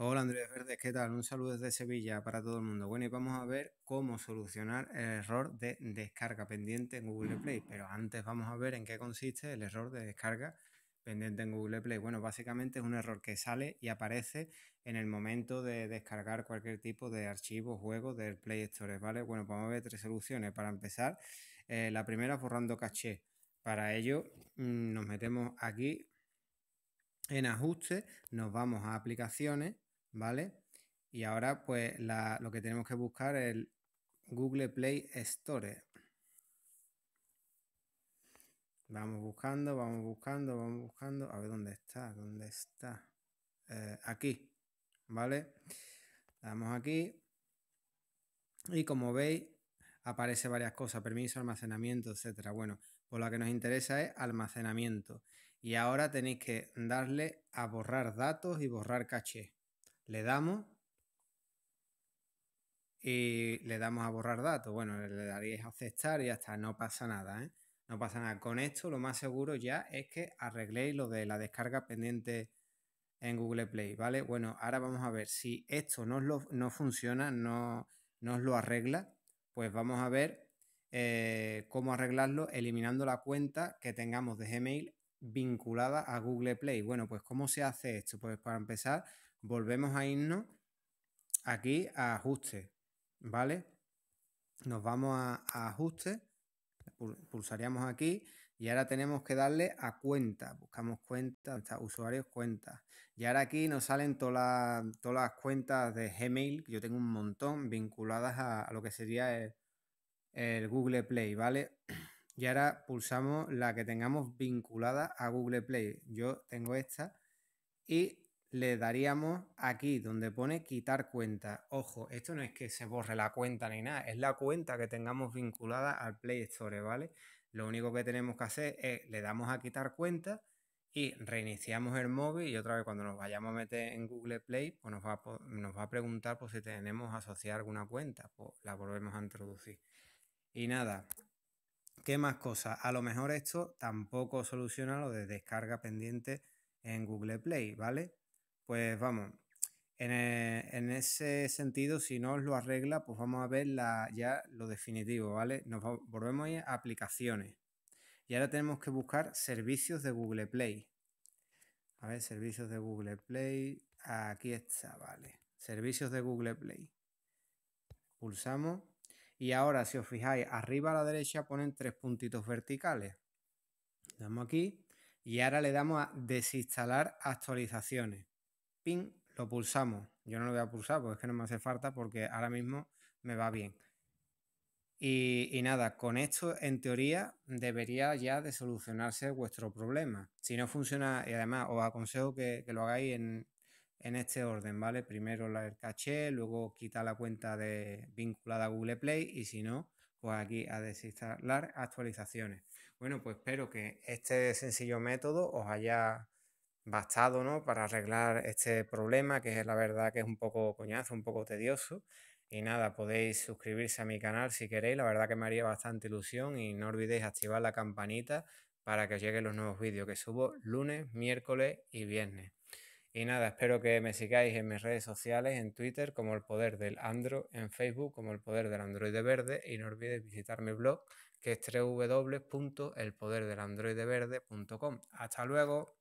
Hola Andrés Verdes, ¿qué tal? Un saludo desde Sevilla para todo el mundo. Bueno, y vamos a ver cómo solucionar el error de descarga pendiente en Google Play. Pero antes vamos a ver en qué consiste el error de descarga pendiente en Google Play. Bueno, básicamente es un error que sale y aparece en el momento de descargar cualquier tipo de archivo, juego del Play Store, ¿vale? Bueno, pues vamos a ver tres soluciones. Para empezar, eh, la primera borrando caché. Para ello mm, nos metemos aquí en ajustes, nos vamos a aplicaciones ¿vale? Y ahora pues la, lo que tenemos que buscar es el Google Play Store. Vamos buscando, vamos buscando, vamos buscando. A ver dónde está, dónde está. Eh, aquí, ¿vale? Damos aquí. Y como veis, aparece varias cosas, permiso, almacenamiento, etcétera. Bueno, pues lo que nos interesa es almacenamiento. Y ahora tenéis que darle a borrar datos y borrar caché le damos y le damos a borrar datos. Bueno, le daréis a aceptar y ya está, no pasa nada, ¿eh? No pasa nada. Con esto lo más seguro ya es que arregléis lo de la descarga pendiente en Google Play, ¿vale? Bueno, ahora vamos a ver si esto no, no funciona, no, os lo arregla, pues vamos a ver eh, cómo arreglarlo eliminando la cuenta que tengamos de Gmail vinculada a Google Play. Bueno, pues ¿cómo se hace esto? Pues para empezar volvemos a irnos aquí a ajuste, ¿vale? Nos vamos a, ajustes, ajuste, pulsaríamos aquí y ahora tenemos que darle a cuenta. Buscamos cuenta, usuarios, cuentas. Y ahora aquí nos salen todas las, todas las cuentas de Gmail, yo tengo un montón, vinculadas a, lo que sería el Google Play, ¿vale? Y ahora pulsamos la que tengamos vinculada a Google Play. Yo tengo esta y le daríamos aquí donde pone quitar cuenta. Ojo, esto no es que se borre la cuenta ni nada, es la cuenta que tengamos vinculada al Play Store, ¿vale? Lo único que tenemos que hacer es le damos a quitar cuenta y reiniciamos el móvil y otra vez cuando nos vayamos a meter en Google Play, pues nos va a, nos va a preguntar si tenemos asociada alguna cuenta, pues la volvemos a introducir. Y nada, ¿qué más cosas? A lo mejor esto tampoco soluciona lo de descarga pendiente en Google Play, ¿vale? Pues vamos, e, en, ese sentido, si no os lo arregla, pues vamos a ver ya lo definitivo, ¿vale? Nos volvemos a aplicaciones. Y ahora tenemos que buscar servicios de Google Play. A ver, servicios de Google Play. Aquí está, vale. Servicios de Google Play. Pulsamos. Y ahora, si os fijáis, arriba a la derecha ponen tres puntitos verticales. Damos aquí. Y ahora le damos a desinstalar actualizaciones lo pulsamos. Yo no lo voy a pulsar porque es que no me hace falta porque ahora mismo me va bien. Y, nada, con esto en teoría debería ya de solucionarse vuestro problema. Si no funciona, y además os aconsejo que, lo hagáis en, en, este orden, ¿vale? Primero el caché, luego quita la cuenta de, vinculada a Google Play y si no, pues aquí a desinstalar actualizaciones. Bueno, pues espero que este sencillo método os haya bastado, ¿no? Para arreglar este problema, que es la verdad que es un poco coñazo, un poco tedioso. Y nada, podéis suscribirse a mi canal si queréis, la verdad que me haría bastante ilusión y no olvidéis activar la campanita para que lleguen los nuevos vídeos que subo lunes, miércoles y viernes. Y nada, espero que me sigáis en mis redes sociales, en Twitter como El Poder del Android, en Facebook como El Poder del Android Verde y no olvidéis visitar mi blog que es www.elpoderdelandroideverde.com. Hasta luego.